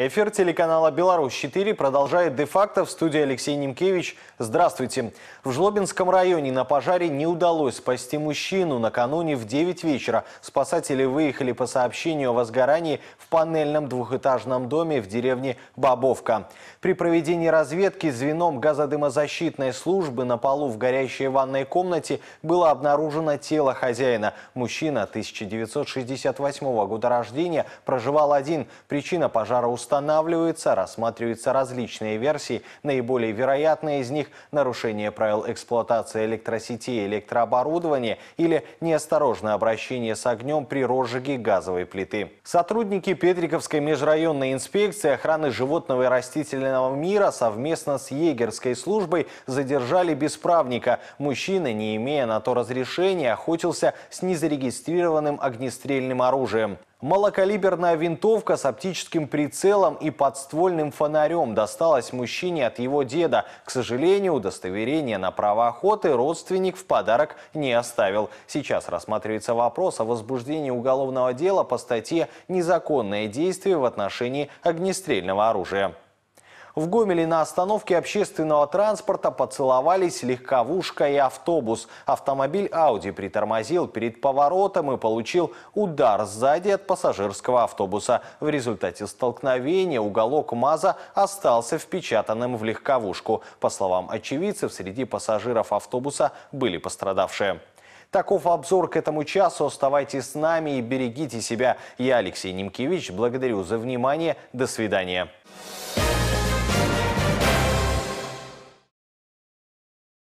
Эфир телеканала «Беларусь-4» продолжает де-факто в студии Алексей Немкевич. Здравствуйте. В Жлобинском районе на пожаре не удалось спасти мужчину. Накануне в 9 вечера спасатели выехали по сообщению о возгорании в панельном двухэтажном доме в деревне Бобовка. При проведении разведки звеном газодымозащитной службы на полу в горящей ванной комнате было обнаружено тело хозяина. Мужчина 1968 года рождения проживал один. Причина пожара устранена устанавливается, рассматриваются различные версии. Наиболее вероятные из них – нарушение правил эксплуатации электросети и электрооборудования или неосторожное обращение с огнем при розжиге газовой плиты. Сотрудники Петриковской межрайонной инспекции охраны животного и растительного мира совместно с егерской службой задержали бесправника. Мужчина, не имея на то разрешения, охотился с незарегистрированным огнестрельным оружием. Малокалиберная винтовка с оптическим прицелом и подствольным фонарем досталась мужчине от его деда. К сожалению, удостоверение на право охоты родственник в подарок не оставил. Сейчас рассматривается вопрос о возбуждении уголовного дела по статье «Незаконное действие в отношении огнестрельного оружия». В Гомеле на остановке общественного транспорта поцеловались легковушка и автобус. Автомобиль Audi притормозил перед поворотом и получил удар сзади от пассажирского автобуса. В результате столкновения уголок МАЗа остался впечатанным в легковушку. По словам очевидцев, среди пассажиров автобуса были пострадавшие. Таков обзор к этому часу. Оставайтесь с нами и берегите себя. Я Алексей Немкевич. Благодарю за внимание. До свидания.